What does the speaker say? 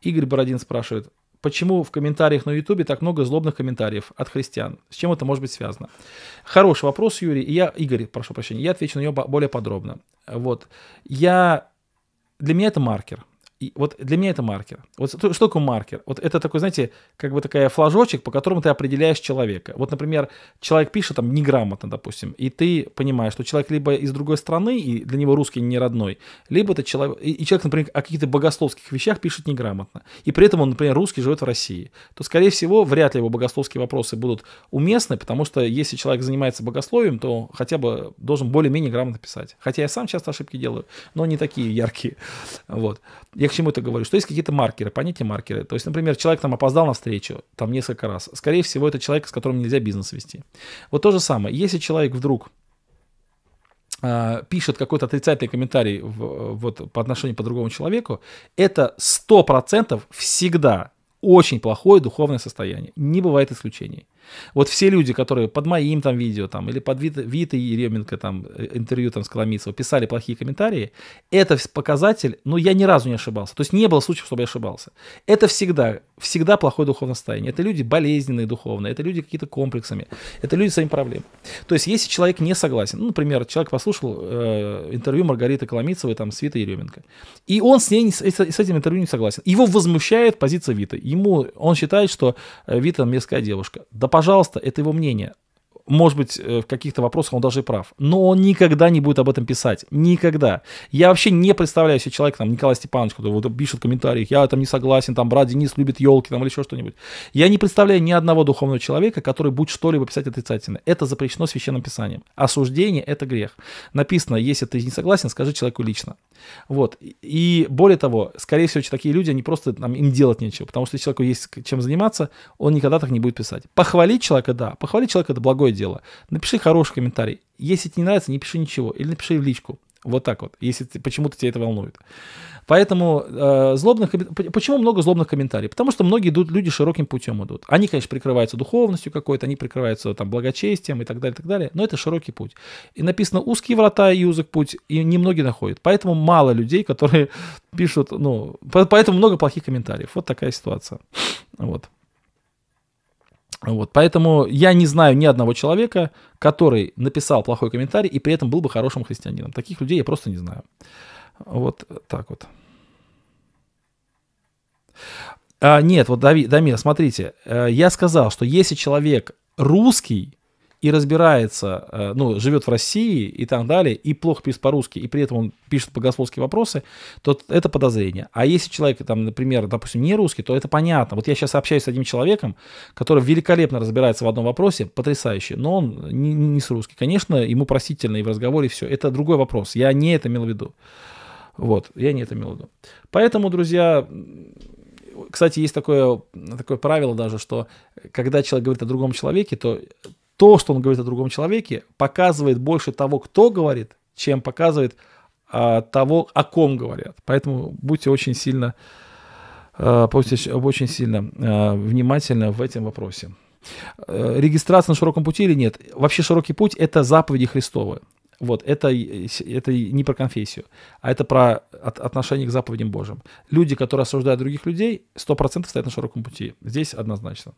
Игорь Бородин спрашивает, почему в комментариях на Ютубе так много злобных комментариев от христиан? С чем это может быть связано? Хороший вопрос, Юрий. я, Игорь, прошу прощения, я отвечу на него более подробно. Вот. Я... Для меня это маркер. И вот для меня это маркер. Вот что такое маркер? Вот это такой, знаете, как бы такая флажочек, по которому ты определяешь человека. Вот, например, человек пишет там неграмотно, допустим, и ты понимаешь, что человек либо из другой страны, и для него русский не родной, либо это человек, и человек, например, о каких-то богословских вещах пишет неграмотно, и при этом он, например, русский, живет в России, то, скорее всего, вряд ли его богословские вопросы будут уместны, потому что если человек занимается богословием, то хотя бы должен более-менее грамотно писать. Хотя я сам часто ошибки делаю, но не такие яркие. Вот. Я к чему это говорю? Что есть какие-то маркеры, понятие маркеры. То есть, например, человек там опоздал на встречу, там несколько раз. Скорее всего, это человек, с которым нельзя бизнес вести. Вот то же самое. Если человек вдруг а, пишет какой-то отрицательный комментарий в, вот, по отношению по другому человеку, это 100% всегда очень плохое духовное состояние. Не бывает исключений. Вот все люди, которые под моим там видео там, или под Вит, Витой Еременко там, э, интервью там с Коломийцева писали плохие комментарии, это показатель, ну я ни разу не ошибался. То есть не было случаев, чтобы я ошибался. Это всегда, всегда плохое духовное состояние. Это люди болезненные духовно это люди какие-то комплексами, это люди с своими проблемами. То есть если человек не согласен, ну, например, человек послушал э, интервью Маргариты Коломийцевой там с Витой Еременко, и он с ней, с, с этим интервью не согласен, его возмущает позиция Виты, ему, он считает, что э, Вита мерзкая девушка. Да, пожалуйста, это его мнение может быть, э, в каких-то вопросах он даже и прав. Но он никогда не будет об этом писать. Никогда. Я вообще не представляю себе человека, там, Николай Степанович, который вот пишет в комментариях, я там не согласен, там, брат Денис любит елки, там, или еще что-нибудь. Я не представляю ни одного духовного человека, который будет что-либо писать отрицательно. Это запрещено Священным Писанием. Осуждение — это грех. Написано, если ты не согласен, скажи человеку лично. Вот. И более того, скорее всего, такие люди, они просто, там, им делать нечего, потому что если человеку есть чем заниматься, он никогда так не будет писать. Похвалить человека — да. Похвалить человека — это благое дело. Напиши хороший комментарий. Если тебе не нравится, не пиши ничего. Или напиши в личку. Вот так вот, если почему-то тебя это волнует. Поэтому э, злобных, почему много злобных комментариев? Потому что многие идут, люди широким путем идут. Они, конечно, прикрываются духовностью какой-то, они прикрываются там благочестием и так далее, и так далее. Но это широкий путь. И написано узкие врата и узок путь, и немногие находят. Поэтому мало людей, которые пишут, ну, поэтому много плохих комментариев. Вот такая ситуация. Вот. Вот, поэтому я не знаю ни одного человека, который написал плохой комментарий и при этом был бы хорошим христианином. Таких людей я просто не знаю. Вот так вот. А, нет, вот Дамир, смотрите, э, я сказал, что если человек русский, и разбирается, э, ну, живет в России и так далее, и плохо пишет по-русски, и при этом он пишет богословские вопросы, то это подозрение. А если человек, там, например, допустим, не русский, то это понятно. Вот я сейчас общаюсь с одним человеком, который великолепно разбирается в одном вопросе, потрясающе, но он не, не с русский. Конечно, ему простительно и в разговоре все. Это другой вопрос. Я не это имел в виду. Вот, я не это имел в виду. Поэтому, друзья, кстати, есть такое, такое правило даже, что когда человек говорит о другом человеке, то то, что он говорит о другом человеке, показывает больше того, кто говорит, чем показывает а, того, о ком говорят. Поэтому будьте очень сильно, а, будьте очень сильно а, внимательны в этом вопросе. А, регистрация на широком пути или нет? Вообще широкий путь – это заповеди Христовы. Вот, это, это не про конфессию, а это про от, отношение к заповедям Божьим. Люди, которые осуждают других людей, 100% стоят на широком пути. Здесь однозначно.